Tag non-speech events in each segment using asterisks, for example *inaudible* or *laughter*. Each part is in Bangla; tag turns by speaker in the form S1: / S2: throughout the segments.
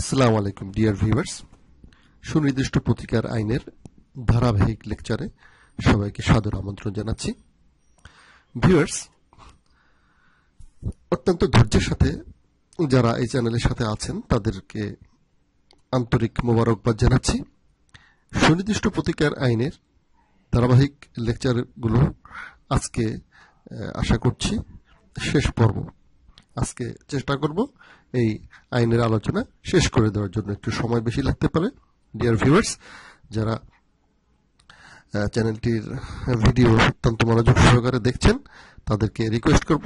S1: আসসালামু আলাইকুম ডিয়ার ভিউয়ার্স সুনির্দিষ্ট প্রতিকার আইনের ধারাবাহিক লেকচারে সবাইকে সাদর আমন্ত্রণ জানাচ্ছি ভিউয়ার্স অত্যন্ত ধৈর্যের সাথে যারা এই চ্যানেলের সাথে আছেন তাদেরকে আন্তরিক মোবারকবাদ জানাচ্ছি সুনির্দিষ্ট প্রতিকার আইনের ধারাবাহিক লেকচারগুলো আজকে আশা করছি শেষ পর্ব আজকে চেষ্টা করব এই আইনের আলোচনা শেষ করে দেওয়ার জন্য একটু সময় বেশি লাগতে পারে ডিয়ার ভিউয়ার্স যারা চ্যানেলটির ভিডিও অত্যন্ত মনোযোগ সহকারে দেখছেন তাদেরকে রিকোয়েস্ট করব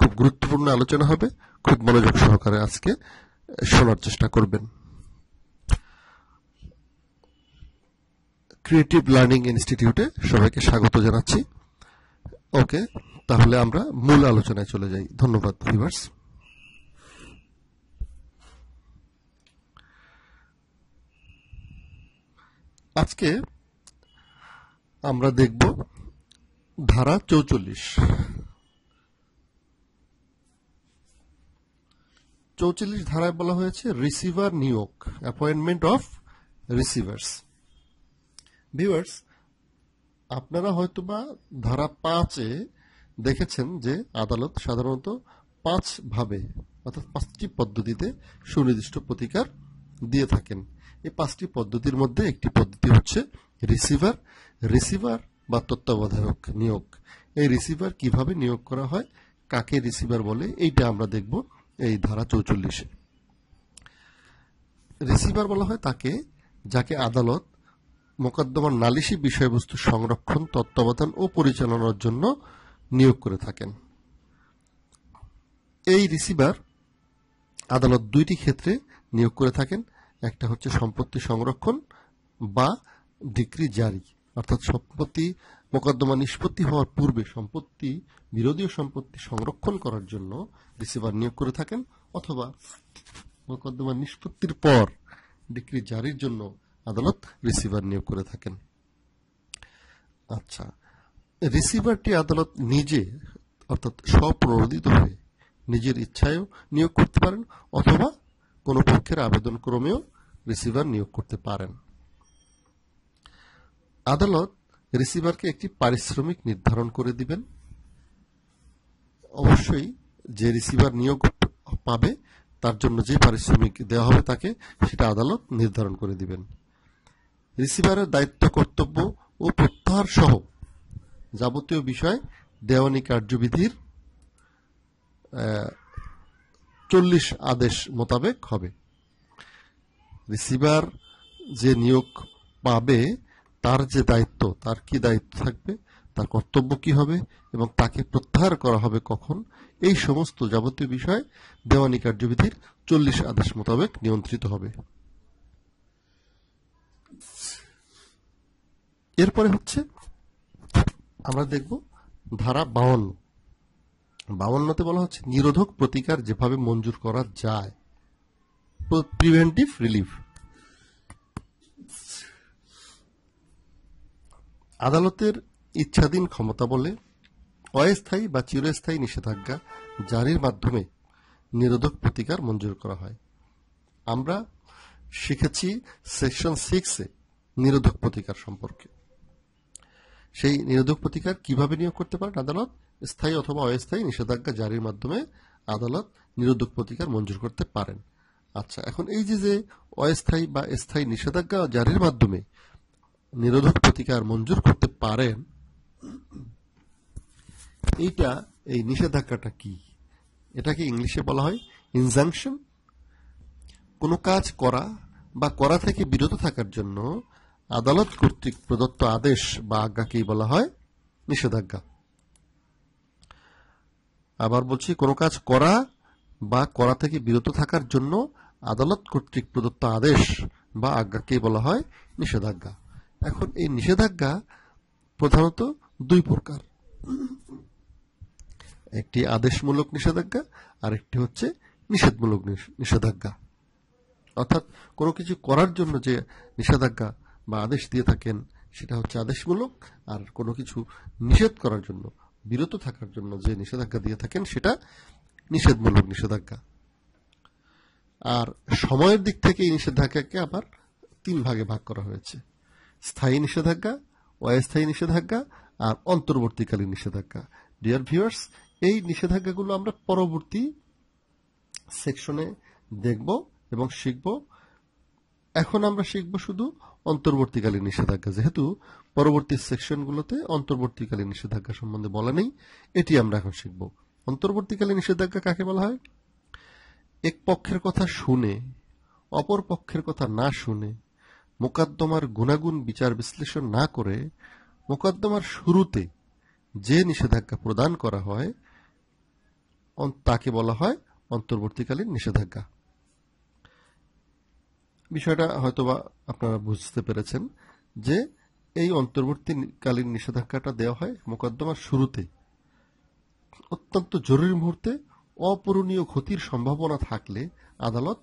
S1: খুব গুরুত্বপূর্ণ আলোচনা হবে খুব মনোযোগ সহকারে আজকে শোনার চেষ্টা করবেন ক্রিয়েটিভ লার্নিং ইনস্টিটিউটে সবাইকে স্বাগত জানাচ্ছি ওকে তাহলে আমরা মূল আলোচনায় চলে যাই ধন্যবাদ ভিভার্স আজকে আমরা দেখব ধারা চৌচল্লিশ চৌচল্লিশ ধারায় বলা হয়েছে রিসিভার নিয়োগ অ্যাপয়েন্টমেন্ট অফ রিসিভার্স ভিউয়ার্স আপনারা হয়তোবা ধারা পাঁচে দেখেছেন যে আদালত সাধারণত পাঁচভাবে অর্থাৎ পাঁচটি পদ্ধতিতে সুনির্দিষ্ট প্রতিকার দিয়ে থাকেন এই পাঁচটি পদ্ধতির মধ্যে একটি পদ্ধতি হচ্ছে রিসিভার রিসিভার বা তত্ত্বাবধায়ক নিয়োগ এই রিসিভার কিভাবে নিয়োগ করা হয় কাকে রিসিভার বলে এইটা আমরা দেখব এই ধারা চৌচল্লিশে রিসিভার বলা হয় তাকে যাকে আদালত মোকদ্দমার নালিশি বিষয়বস্তু সংরক্ষণ তত্ত্বাবধান ও পরিচালনার জন্য নিয়োগ করে থাকেন এই রিসিভার আদালত দুইটি ক্ষেত্রে নিয়োগ করে থাকেন একটা হচ্ছে সম্পত্তি সংরক্ষণ বা ডিক্রি জারি অর্থাৎ সম্পত্তি মোকদ্দমা নিষ্পত্তি হওয়ার পূর্বে সম্পত্তি বিরোধীয় সম্পত্তি সংরক্ষণ করার জন্য রিসিভার নিয়োগ করে থাকেন অথবা মোকদ্দমা নিষ্পত্তির পর ডিক্রি জারির জন্য আদালত রিসিভার নিয়োগ করে থাকেন আচ্ছা রিসিভারটি আদালত নিজে অর্থাৎ স্বপ্রণোদিত হয়ে নিজের ইচ্ছায়ও নিয়োগ করতে পারেন অথবা কোনো পক্ষের আবেদন ক্রমেও রিসিভার নিয়োগ করতে পারেন আদালত রিসিভারকে একটি পারিশ্রমিক নির্ধারণ করে দিবেন অবশ্যই যে রিসিভার নিয়োগ পাবে তার জন্য যে পারিশ্রমিক দেওয়া হবে তাকে সেটা আদালত নির্ধারণ করে দিবেন রিসিভারের দায়িত্ব কর্তব্য ও প্রত্যাহার সহ যাবতীয় বিষয় দেওয়ানি কার্যবিধির চল্লিশ আদেশ মোতাবেক হবে রিসিভার যে নিয়োগ পাবে তার যে দায়িত্ব তার কি দায়িত্ব থাকবে তার কর্তব্য কি হবে এবং তাকে প্রত্যাহার করা হবে কখন এই সমস্ত যাবতীয় বিষয় দেওয়ানি কার্যবিধির চল্লিশ আদেশ মোতাবেক নিয়ন্ত্রিত হবে এরপরে হচ্ছে আমরা দেখব ধারা বাউন্ন বাউন্নতে বলা হচ্ছে নিরোধক প্রতিকার যেভাবে মঞ্জুর করা যায় প্রিভেন্টিভ রিলিফ আদালতের ইচ্ছাধীন ক্ষমতা বলে অস্থায়ী বা চিরস্থায়ী নিষেধাজ্ঞা জারির মাধ্যমে নিরোধক প্রতিকার মঞ্জুর করা হয় আমরা শিখেছি সেকশন সিক্সে নিরোধক প্রতিকার সম্পর্কে সেই নিরোধক প্রতিকার কিভাবে নিয়োগ করতে পারেন আদালত স্থায়ী অথবা অস্থায়ী নিষেধাজ্ঞা জারির মাধ্যমে আদালত নিরোধক প্রতিকার মঞ্জুর করতে পারেন আচ্ছা এখন এই যে যে অস্থায়ী বা স্থায়ী নিষেধাজ্ঞা জারির মাধ্যমে নিরোধক প্রতিকার মঞ্জুর করতে পারেন এইটা এই নিষেধাজ্ঞাটা কি এটাকে ইংলিশে বলা হয় ইনজাংশন কোনো কাজ করা বা করা থেকে বিরত থাকার জন্য আদালত কর্তৃক প্রদত্ত আদেশ বা আজ্ঞাকেই বলা হয় নিষেধাজ্ঞা আবার বলছি কোনো কাজ করা বা করা থেকে বিরত থাকার জন্য আদালত কর্তৃক প্রদত্ত আদেশ বা আজ্ঞাকেই বলা হয় নিষেধাজ্ঞা এখন এই নিষেধাজ্ঞা প্রধানত দুই প্রকার একটি আদেশমূলক নিষেধাজ্ঞা আর একটি হচ্ছে নিষেধমূলক নিষেধাজ্ঞা অর্থাৎ কোনো কিছু করার জন্য যে নিষেধাজ্ঞা বা আদেশ দিয়ে থাকেন সেটা হচ্ছে আদেশমূলক আর কোনো কিছু নিষেধ করার জন্য বিরত থাকার জন্য যে নিষেধাজ্ঞা দিয়ে থাকেন সেটা নিষেধমূলক নিষেধাজ্ঞা আর সময়ের দিক থেকে এই নিষেধাজ্ঞাকে আবার তিন ভাগে ভাগ করা হয়েছে স্থায়ী নিষেধাজ্ঞা অস্থায়ী নিষেধাজ্ঞা আর অন্তর্বর্তীকালীন নিষেধাজ্ঞা ডিয়ার ভিউয়ার্স এই নিষেধাজ্ঞাগুলো আমরা পরবর্তী সেকশনে দেখব এবং শিখব এখন আমরা শিখব শুধু অন্তর্বর্তীকালীন নিষেধাজ্ঞা যেহেতু পরবর্তী সেকশনগুলোতে অন্তর্বর্তীকালীন নিষেধাজ্ঞা সম্বন্ধে বলা নেই এটি আমরা এখন শিখব অন্তর্বর্তীকালীন নিষেধাজ্ঞা কাকে বলা হয় এক পক্ষের কথা শুনে অপর পক্ষের কথা না শুনে মোকদ্দমার গুণাগুণ বিচার বিশ্লেষণ না করে মোকদ্দমার শুরুতে যে নিষেধাজ্ঞা প্রদান করা হয় তাকে বলা হয় অন্তর্বর্তীকালীন নিষেধাজ্ঞা বিষয়টা হয়তোবা আপনারা বুঝতে পেরেছেন যে এই অন্তর্বর্তীকালীন নিষেধাজ্ঞাটা দেওয়া হয় মোকদ্দমার শুরুতে অত্যন্ত জরুরি মুহূর্তে অপূরণীয় ক্ষতির সম্ভাবনা থাকলে আদালত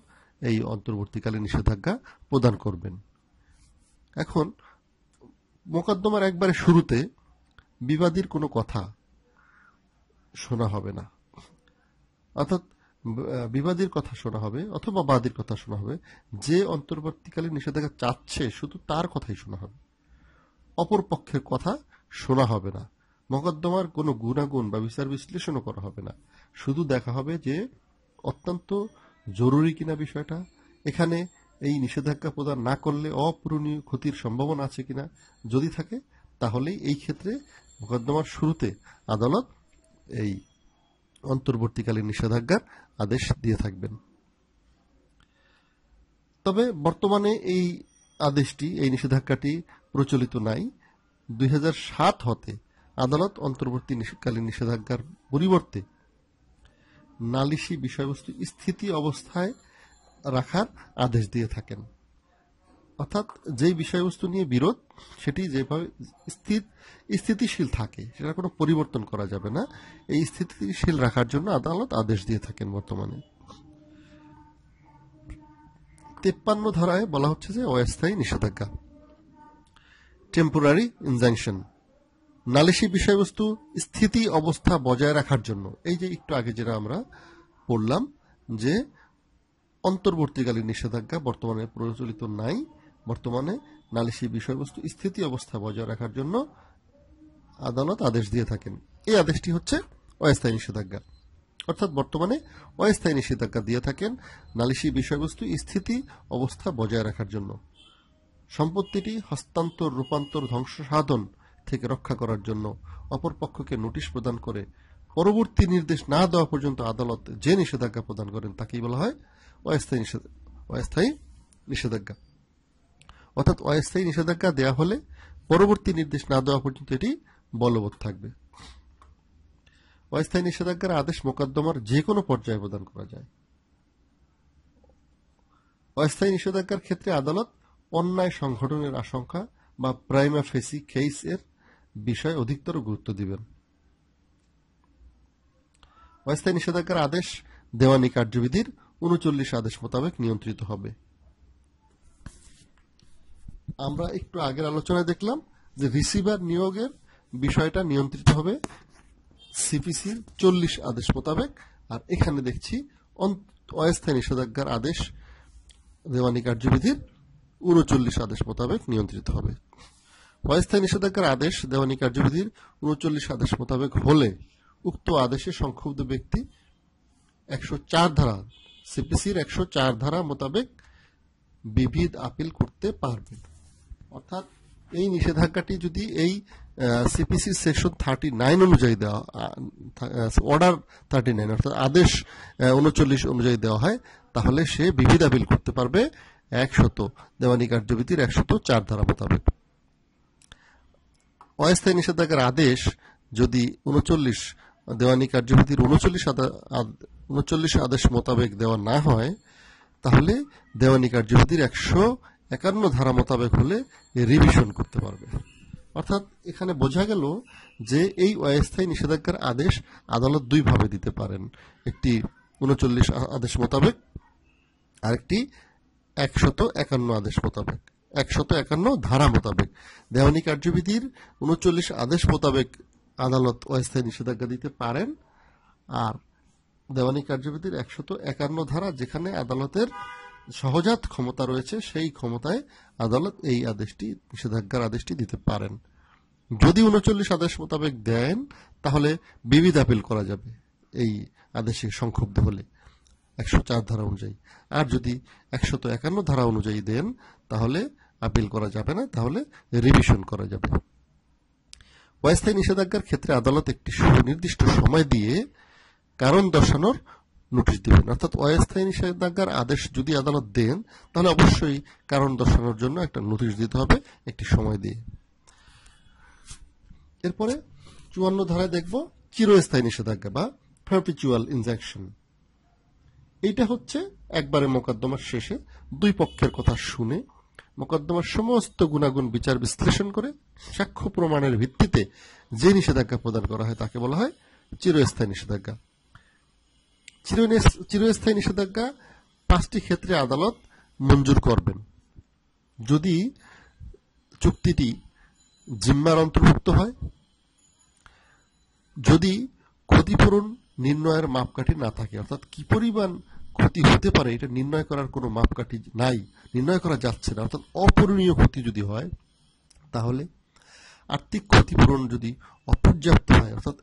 S1: এই অন্তর্বর্তীকালীন নিষেধাজ্ঞা প্রদান করবেন এখন মোকদ্দমার একবারে শুরুতে বিবাদীর কোনো কথা শোনা হবে না অর্থাৎ বিবাদীর কথা শোনা হবে অথবা বাদীর কথা শোনা হবে যে অন্তর্বর্তীকালীন নিষেধাজ্ঞা চাচ্ছে শুধু তার কথাই শোনা হবে অপর পক্ষের কথা শোনা হবে না মকদ্দমার কোনো গুণাগুণ বা বিচার বিশ্লেষণও করা হবে না শুধু দেখা হবে যে অত্যন্ত জরুরি কিনা বিষয়টা এখানে এই নিষেধাজ্ঞা প্রদান না করলে অপূরণীয় ক্ষতির সম্ভাবনা আছে কিনা যদি থাকে তাহলেই এই ক্ষেত্রে মোকদ্দমার শুরুতে আদালত এই অন্তর্বর্তীকালীন নিষেধাজ্ঞার আদেশ দিয়ে থাকবেন তবে বর্তমানে এই আদেশটি এই নিষেধাজ্ঞাটি প্রচলিত নাই দুই হতে আদালত অন্তর্বর্তীকালীন নিষেধাজ্ঞার পরিবর্তে নালিশি বিষয়বস্তু স্থিতি অবস্থায় রাখার আদেশ দিয়ে থাকেন অর্থাৎ যেই বিষয়বস্তু নিয়ে বিরোধ সেটি যেভাবে স্থির স্থিতিশীল থাকে সেটা কোনো পরিবর্তন করা যাবে না এই স্থিতিশীল রাখার জন্য আদালত আদেশ দিয়ে থাকেন বর্তমানে তেপ্পান্ন ধারায় বলা হচ্ছে যে অস্থায়ী নিষেধাজ্ঞা টেম্পোরারি ইনজাংশন নালিশি বিষয়বস্তু স্থিতি অবস্থা বজায় রাখার জন্য এই যে একটু আগে যেটা আমরা পড়লাম যে অন্তর্বর্তীকালীন নিষেধাজ্ঞা বর্তমানে প্রচলিত নাই বর্তমানে নালিশি বিষয়বস্তু স্থিতি অবস্থা বজায় রাখার জন্য আদালত আদেশ দিয়ে থাকেন এই আদেশটি হচ্ছে অস্থায়ী নিষেধাজ্ঞা অর্থাৎ বর্তমানে অস্থায়ী নিষেধাজ্ঞা দিয়ে থাকেন নালিশি বিষয়বস্তু স্থিতি অবস্থা বজায় রাখার জন্য সম্পত্তিটি হস্তান্তর রূপান্তর ধ্বংস সাধন থেকে রক্ষা করার জন্য অপর পক্ষকে নোটিশ প্রদান করে পরবর্তী নির্দেশ না দেওয়া পর্যন্ত আদালত যে নিষেধাজ্ঞা প্রদান করেন তাকেই বলা হয় অস্থায়ী অস্থায়ী নিষেধাজ্ঞা অর্থাৎ অস্থায়ী নিষেধাজ্ঞা দেওয়া হলে পরবর্তী নির্দেশ না দেওয়া পর্যন্ত এটি বলবৎ থাকবে অস্থায়ী নিষেধাজ্ঞার আদেশ মোকদ্দমার যে কোনো পর্যায়ে প্রদান করা যায় অস্থায়ী নিষেধাজ্ঞার ক্ষেত্রে আদালত অন্যায় সংগঠনের আশঙ্কা বা প্রাইমা ফেসি কেস এর বিষয় অধিকতর গুরুত্ব দিবেন অস্থায়ী নিষেধাজ্ঞার আদেশ দেওয়ানি কার্যবিধির উনচল্লিশ আদেশ মোতাবেক নিয়ন্ত্রিত হবে আমরা একটু আগের আলোচনায় দেখলাম যে রিসিভার নিয়োগের বিষয়টা নিয়ন্ত্রিত হবে সিপিসির চল্লিশ আদেশ মোতাবেক আর এখানে দেখছি অস্থায়ী নিষেধাজ্ঞার আদেশ দেওয়ানি কার্যবিধির উনচল্লিশ আদেশ মোতাবেক নিয়ন্ত্রিত হবে অস্থায়ী নিষেধাজ্ঞার আদেশ দেওয়ানি কার্যবিধির উনচল্লিশ আদেশ মোতাবেক হলে উক্ত আদেশে সংক্ষুব্ধ ব্যক্তি একশো চার ধারা সিপিসির একশো চার ধারা মোতাবেক বিবিধ আপিল করতে পারবেন অর্থাৎ এই নিষেধাজ্ঞাটি যদি এই সিপিসি সেকশন থার্টি নাইন অনুযায়ী দেওয়া অর্ডার থার্টি নাইন অর্থাৎ আদেশ উনচল্লিশ অনুযায়ী দেওয়া হয় তাহলে সে বিবিধ আপিল করতে পারবে একশত দেওয়ানি কার্যবিধির একশত চার ধারা মোতাবেক অস্থায়ী নিষেধাজ্ঞার আদেশ যদি উনচল্লিশ দেওয়ানি কার্যবিধির উনচল্লিশ উনচল্লিশ আদেশ মোতাবেক দেওয়া না হয় তাহলে দেওয়ানি কার্যবিধির একশো একান্ন ধারা মোতাবেক হলে রিভিশন করতে পারবে অর্থাৎ এখানে বোঝা গেল যে এই অস্থায়ী নিষেধাজ্ঞার আদেশ আদালত দুইভাবে দিতে পারেন একটি উনচল্লিশ আদেশ মোতাবেক আরেকটি একশত একান্ন আদেশ মোতাবেক একশত একান্ন ধারা মোতাবেক দেওয়ানি কার্যবিধির উনচল্লিশ আদেশ মোতাবেক আদালত অস্থায়ী নিষেধাজ্ঞা দিতে পারেন আর দেওয়ানি কার্যবিধির একশত একান্ন ধারা যেখানে আদালতের সহজাত ক্ষমতা রয়েছে সেই ক্ষমতায় আদালত এই আদেশটি নিষেধাজ্ঞার আদেশটি দিতে পারেন যদি উনচল্লিশ আদেশ মোতাবেক দেন তাহলে বিবিধ আপিল করা যাবে এই আদেশে সংক্ষুব্ধ হলে একশো চার ধারা অনুযায়ী আর যদি একশত একান্ন ধারা অনুযায়ী দেন তাহলে আপিল করা যাবে না তাহলে রিভিশন করা যাবে অস্থায়ী নিষেধাজ্ঞার ক্ষেত্রে আদালত একটি সুনির্দিষ্ট সময় দিয়ে কারণ দর্শানোর নোটিশ দেবেন অর্থাৎ অস্থায়ী নিষেধাজ্ঞার আদেশ যদি আদালত দেন তাহলে অবশ্যই কারণ দর্শানোর জন্য একটা নোটিশ দিতে হবে একটি সময় দিয়ে এরপরে চুয়ান্ন ধারায় দেখব চিরস্থায়ী নিষেধাজ্ঞা বা পারপিচুয়াল ইনজেকশন এইটা হচ্ছে একবারে মোকদ্দমার শেষে দুই পক্ষের কথা শুনে মোকদ্দমার সমস্ত গুণাগুণ বিচার বিশ্লেষণ করে সাক্ষ্য প্রমাণের ভিত্তিতে যে নিষেধাজ্ঞা প্রদান করা হয় তাকে বলা হয় চিরস্থায়ী নিষেধাজ্ঞা চিরস্থায়ী নিষেধাজ্ঞা পাঁচটি ক্ষেত্রে আদালত মঞ্জুর করবেন যদি চুক্তিটি জিম্মার অন্তর্ভুক্ত হয় যদি ক্ষতিপূরণ নির্ণয়ের মাপকাঠি না থাকে অর্থাৎ কি পরিমাণ ক্ষতি হতে পারে এটা নির্ণয় করার কোনো মাপকাঠি নাই নির্ণয় করা যাচ্ছে না অর্থাৎ অপূরণীয় ক্ষতি যদি হয় তাহলে আর্থিক ক্ষতিপূরণ যদি অপর্যাপ্ত হয় অর্থাৎ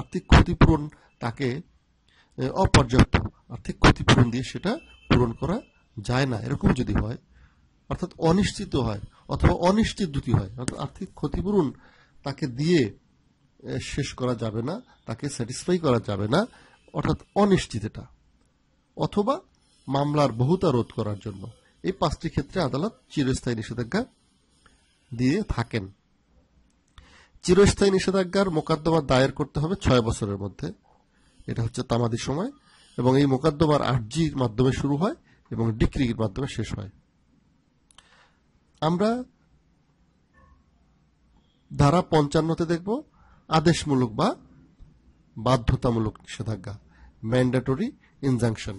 S1: আর্থিক ক্ষতিপূরণ তাকে অপর্যাপ্ত আর্থিক ক্ষতিপূরণ দিয়ে সেটা পূরণ করা যায় না এরকম যদি হয় অর্থাৎ অনিশ্চিত হয় অথবা অনিশ্চিত দুটি হয় অর্থাৎ আর্থিক ক্ষতিপূরণ তাকে দিয়ে শেষ করা যাবে না তাকে স্যাটিসফাই করা যাবে না অর্থাৎ অনিশ্চিত এটা অথবা মামলার বহুতা রোধ করার জন্য এই পাঁচটি ক্ষেত্রে আদালত চিরস্থায়ী নিষেধাজ্ঞা দিয়ে থাকেন চিরস্থায়ী নিষেধাজ্ঞার মোকদ্দমা দায়ের করতে হবে ছয় বছরের মধ্যে এটা হচ্ছে তামাদি সময় এবং এই মোকদ্দমার আর্জির মাধ্যমে শুরু হয় এবং ডিক্রির মাধ্যমে শেষ হয় আমরা ধারা পঞ্চান্নতে দেখব আদেশমূলক বা বাধ্যতামূলক নিষেধাজ্ঞা ম্যান্ডেটরি ইনজাংশন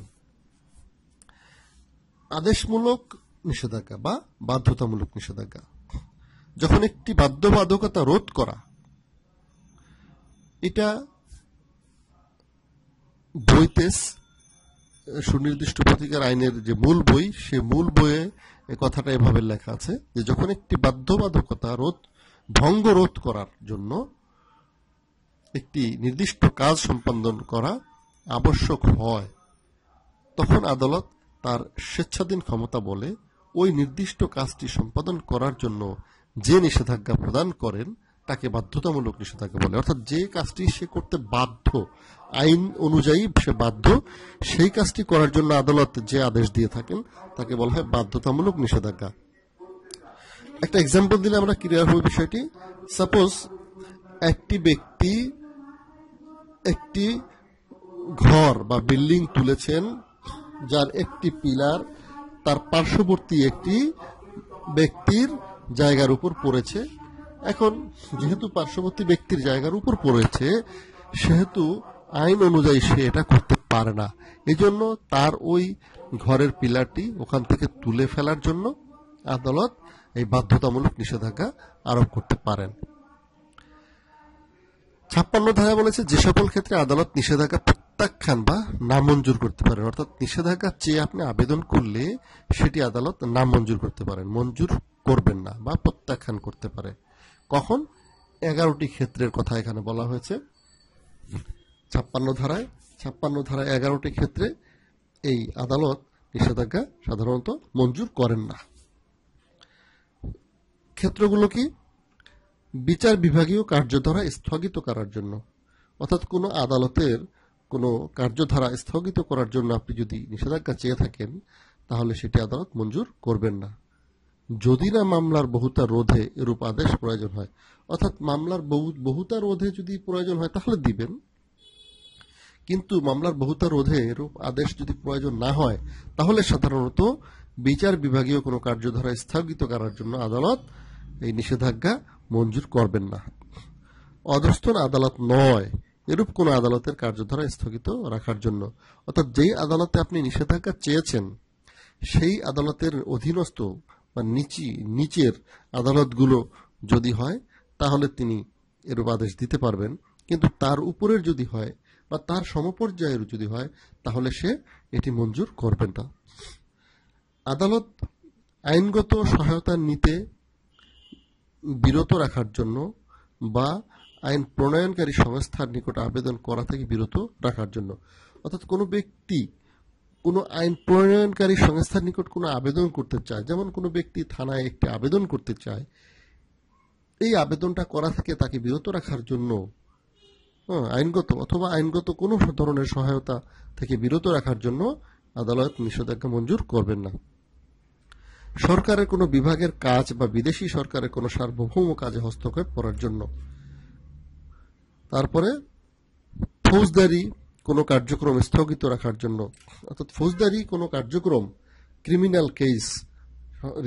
S1: আদেশমূলক নিষেধাজ্ঞা বা বাধ্যতামূলক নিষেধাজ্ঞা যখন একটি বাধ্যবাধকতা রোধ করা এটা বইতেস সুনির্দিষ্ট প্রতিকার আইনের যে মূল বই সে মূল বইয়ে কথাটা এভাবে লেখা আছে যে যখন একটি বাধ্যবাধকতা রোধ ভঙ্গ রোধ করার জন্য একটি নির্দিষ্ট কাজ সম্পাদন করা আবশ্যক হয় তখন আদালত তার স্বেচ্ছাধীন ক্ষমতা বলে ওই নির্দিষ্ট কাজটি সম্পাদন করার জন্য যে নিষেধাজ্ঞা প্রদান করেন তাকে বাধ্যতামূলক নিষেধাজ্ঞা বলে অর্থাৎ যে কাজটি সে করতে বাধ্য আইন অনুযায়ী সে বাধ্য সেই কাজটি করার জন্য আদালত যে আদেশ দিয়ে থাকেন তাকে বলা হয় বাধ্যতামূলক নিষেধাজ্ঞা একটা এক্সাম্পল দিলে আমরা ক্লিয়ার হই বিষয়টি সাপোজ একটি ব্যক্তি একটি ঘর বা বিল্ডিং তুলেছেন যার একটি পিলার তার পার্শ্ববর্তী একটি ব্যক্তির জায়গার উপর পড়েছে এখন যেহেতু পার্শ্ববর্তী ব্যক্তির জায়গার উপর পড়েছে সেহেতু আইন অনুযায়ী সে এটা করতে পারে না এজন্য তার ওই ঘরের পিলারটি ওখান থেকে তুলে ফেলার জন্য আদালত এই বাধ্যতামূলক নিষেধাজ্ঞা আরোপ করতে পারেন ছাপ্পান্ন ধারা বলেছে যে সকল ক্ষেত্রে আদালত নিষেধাজ্ঞা প্রত্যাখ্যান বা নামঞ্জুর করতে পারেন অর্থাৎ নিষেধাজ্ঞা চেয়ে আপনি আবেদন করলে সেটি আদালত নামঞ্জুর করতে পারেন মঞ্জুর করবেন না বা প্রত্যাখ্যান করতে পারে কখন এগারোটি ক্ষেত্রের কথা এখানে বলা হয়েছে ছাপ্পান্ন ধারায় ছাপ্পান্ন ধারায় এগারোটি ক্ষেত্রে এই আদালত নিষেধাজ্ঞা সাধারণত মঞ্জুর করেন না ক্ষেত্রগুলো কি বিচার বিভাগীয় কার্যধারা স্থগিত করার জন্য অর্থাৎ কোনো আদালতের কোনো কার্যধারা স্থগিত করার জন্য আপনি যদি নিষেধাজ্ঞা চেয়ে থাকেন তাহলে সেটি আদালত মঞ্জুর করবেন না যদি না মামলার বহুতা রোধে এরূপ আদেশ প্রয়োজন হয় অর্থাৎ মামলার বহুতা রোধে যদি প্রয়োজন হয় তাহলে দিবেন কিন্তু মামলার বহুতা রোধে এরূপ আদেশ যদি প্রয়োজন না হয় তাহলে সাধারণত বিচার বিভাগীয় কোনো কার্যধারা স্থগিত করার জন্য আদালত এই নিষেধাজ্ঞা মঞ্জুর করবেন না অধস্থন আদালত নয় এরূপ কোনো আদালতের কার্যধারা স্থগিত রাখার জন্য অর্থাৎ যেই আদালতে আপনি নিষেধাজ্ঞা চেয়েছেন সেই আদালতের অধীনস্থ বা নিচি নিচের আদালতগুলো যদি হয় তাহলে তিনি এরূপ আদেশ দিতে পারবেন কিন্তু তার উপরের যদি হয় বা তার সমপর্যায়ের যদি হয় তাহলে সে এটি মঞ্জুর করবেন না আদালত আইনগত সহায়তা নিতে বিরত রাখার জন্য বা আইন প্রণয়নকারী সংস্থার নিকট আবেদন করা থেকে বিরত রাখার জন্য অর্থাৎ কোনো ব্যক্তি কোনো আইন প্রণয়নকারী সংস্থার নিকট কোনো আবেদন করতে চায় যেমন কোনো ব্যক্তি থানায় একটি আবেদন করতে চায় এই আবেদনটা করা থেকে তাকে বিরত রাখার জন্য হ্যাঁ, আইনগত অথবা আইনগত কোনো ধরনের সহায়তা থেকে বিরত রাখার জন্য আদালত নিষেধাজ্ঞা মঞ্জুর করবেন না সরকারের কোনো বিভাগের কাজ বা বিদেশি সরকারের কোনো সার্বভৌম কাজে হস্তক্ষেপ করার জন্য তারপরে ফৌজদারি কোনো কার্যক্রম স্থগিত রাখার জন্য অর্থাৎ ফৌজদারি কোনো কার্যক্রম ক্রিমিনাল কেস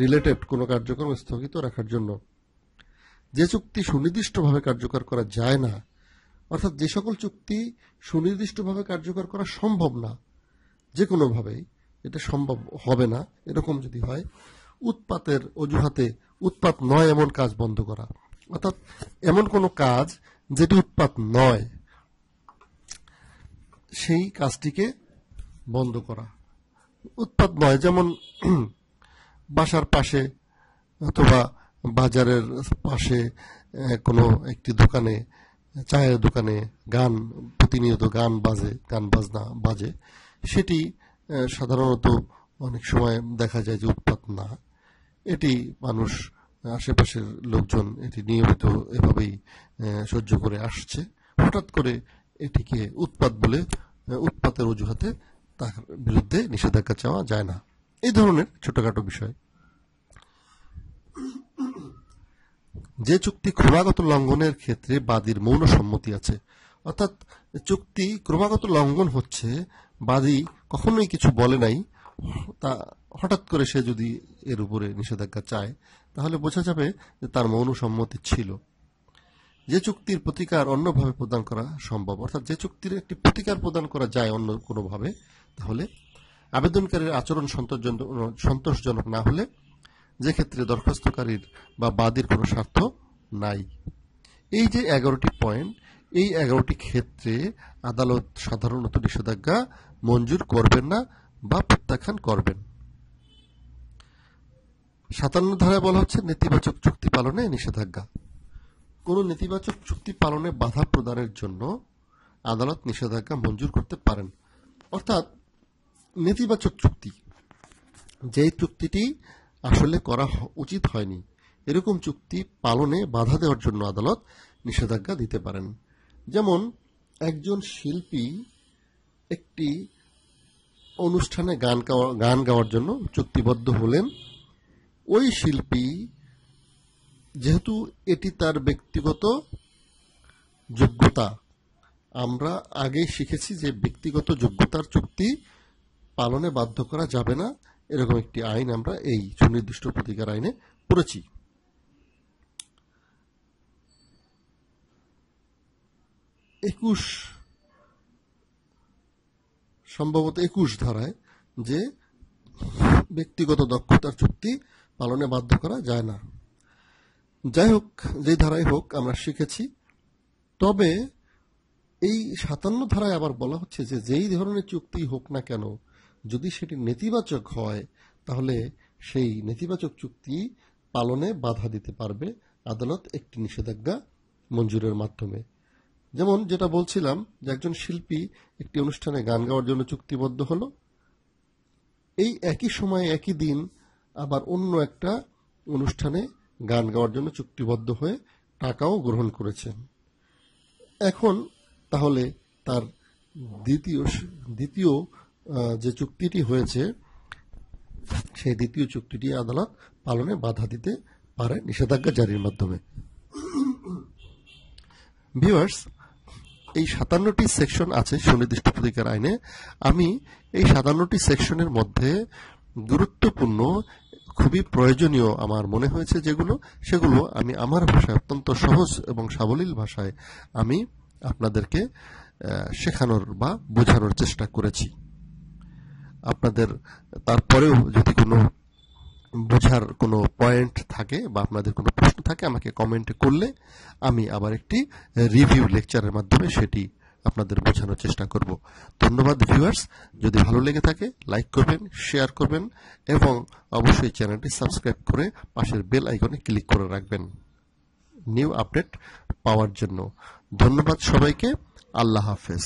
S1: রিলেটেড কোনো কার্যক্রম স্থগিত রাখার জন্য যে চুক্তি সুনির্দিষ্টভাবে কার্যকর করা যায় না অর্থাৎ যে সকল চুক্তি সুনির্দিষ্টভাবে কার্যকর করা সম্ভব না যে কোনোভাবেই এটা সম্ভব হবে না এরকম যদি হয় উৎপাতের অজুহাতে উৎপাত নয় এমন কাজ বন্ধ করা অর্থাৎ এমন কোনো কাজ যেটি উৎপাত নয় সেই কাজটিকে বন্ধ করা উৎপাদ নয় যেমন *clears throat* বাসার পাশে অথবা বাজারের পাশে কোনো একটি দোকানে চায়ের দোকানে গান প্রতিনিয়ত গান বাজে গান বাজনা বাজে সেটি সাধারণত অনেক সময় দেখা যায় যে উৎপাত না এটি মানুষ আশেপাশের লোকজন এটি নিয়মিত এভাবেই সহ্য করে আসছে হঠাৎ করে এটিকে উৎপাত বলে উৎপাতের অজুহাতে তার বিরুদ্ধে নিষেধাজ্ঞা চাওয়া যায় না এই ধরনের ছোটখাটো বিষয় যে চুক্তি ক্রমাগত লঙ্ঘনের ক্ষেত্রে বাদীর মৌন সম্মতি আছে অর্থাৎ চুক্তি ক্রমাগত লঙ্ঘন হচ্ছে বাদী কখনোই কিছু বলে নাই তা হঠাৎ করে সে যদি এর উপরে নিষেধাজ্ঞা চায় তাহলে বোঝা যাবে যে তার মৌন সম্মতি ছিল যে চুক্তির প্রতিকার অন্যভাবে প্রদান করা সম্ভব অর্থাৎ যে চুক্তির একটি প্রতিকার প্রদান করা যায় অন্য কোনোভাবে তাহলে আবেদনকারীর আচরণ সন্তোষজনক না হলে যে ক্ষেত্রে দরখাস্তকারীর বা বাদীর কোনো স্বার্থ নাই এই যে এগারোটি পয়েন্ট এই এগারোটি ক্ষেত্রে আদালত সাধারণত নিষেধাজ্ঞা মঞ্জুর করবেন না বা প্রত্যাখ্যান করবেন সাতান্ন ধারায় বলা হচ্ছে নেতিবাচক চুক্তি পালনে নিষেধাজ্ঞা কোনো নেতিবাচক চুক্তি পালনে বাধা প্রদানের জন্য আদালত নিষেধাজ্ঞা মঞ্জুর করতে পারেন অর্থাৎ নেতিবাচক চুক্তি যেই চুক্তিটি আসলে করা উচিত হয়নি এরকম চুক্তি পালনে বাধা দেওয়ার জন্য আদালত নিষেধাজ্ঞা দিতে পারেন যেমন একজন শিল্পী একটি অনুষ্ঠানে গান গাওয়া গান গাওয়ার জন্য চুক্তিবদ্ধ হলেন ওই শিল্পী যেহেতু এটি তার ব্যক্তিগত যোগ্যতা আমরা আগে শিখেছি যে ব্যক্তিগত যোগ্যতার চুক্তি পালনে বাধ্য করা যাবে না এরকম একটি আইন আমরা এই সুনির্দিষ্ট প্রতিকার আইনে পড়েছি একুশ সম্ভবত একুশ ধারায় যে ব্যক্তিগত দক্ষতার চুক্তি পালনে বাধ্য করা যায় না যাই হোক যে ধারাই হোক আমরা শিখেছি তবে এই সাতান্ন ধারায় আবার বলা হচ্ছে যে যেই ধরনের চুক্তি হোক না কেন যদি সেটি নেতিবাচক হয় তাহলে সেই নেতিবাচক চুক্তি পালনে বাধা দিতে পারবে আদালত একটি নিষেধাজ্ঞা মঞ্জুরের মাধ্যমে যেমন যেটা বলছিলাম যে একজন শিল্পী একটি অনুষ্ঠানে গান গাওয়ার জন্য চুক্তিবদ্ধ হলো এই একই সময়ে একই দিন আবার অন্য একটা অনুষ্ঠানে গান গাওয়ার জন্য চুক্তিবদ্ধ হয়ে টাকাও গ্রহণ করেছেন এখন তাহলে তার দ্বিতীয় দ্বিতীয় যে চুক্তিটি হয়েছে সেই দ্বিতীয় চুক্তিটি আদালত পালনে বাধা দিতে পারে নিষেধাজ্ঞা জারির মাধ্যমে ভিউয়ার্স এই সাতান্নটি সেকশন আছে সুনির্দিষ্ট অধিকার আইনে আমি এই সাতান্নটি সেকশনের মধ্যে গুরুত্বপূর্ণ খুবই প্রয়োজনীয় আমার মনে হয়েছে যেগুলো সেগুলো আমি আমার ভাষায় অত্যন্ত সহজ এবং সাবলীল ভাষায় আমি আপনাদেরকে শেখানোর বা বোঝানোর চেষ্টা করেছি আপনাদের তারপরেও যদি কোনো বোঝার কোনো পয়েন্ট থাকে বা আপনাদের কোনো প্রশ্ন থাকে আমাকে কমেন্ট করলে আমি আবার একটি রিভিউ লেকচারের মাধ্যমে সেটি আপনাদের বোঝানোর চেষ্টা করব ধন্যবাদ ভিউয়ার্স যদি ভালো লেগে থাকে লাইক করবেন শেয়ার করবেন এবং অবশ্যই চ্যানেলটি সাবস্ক্রাইব করে পাশের বেল আইকনে ক্লিক করে রাখবেন নিউ আপডেট পাওয়ার জন্য ধন্যবাদ সবাইকে আল্লাহ হাফেজ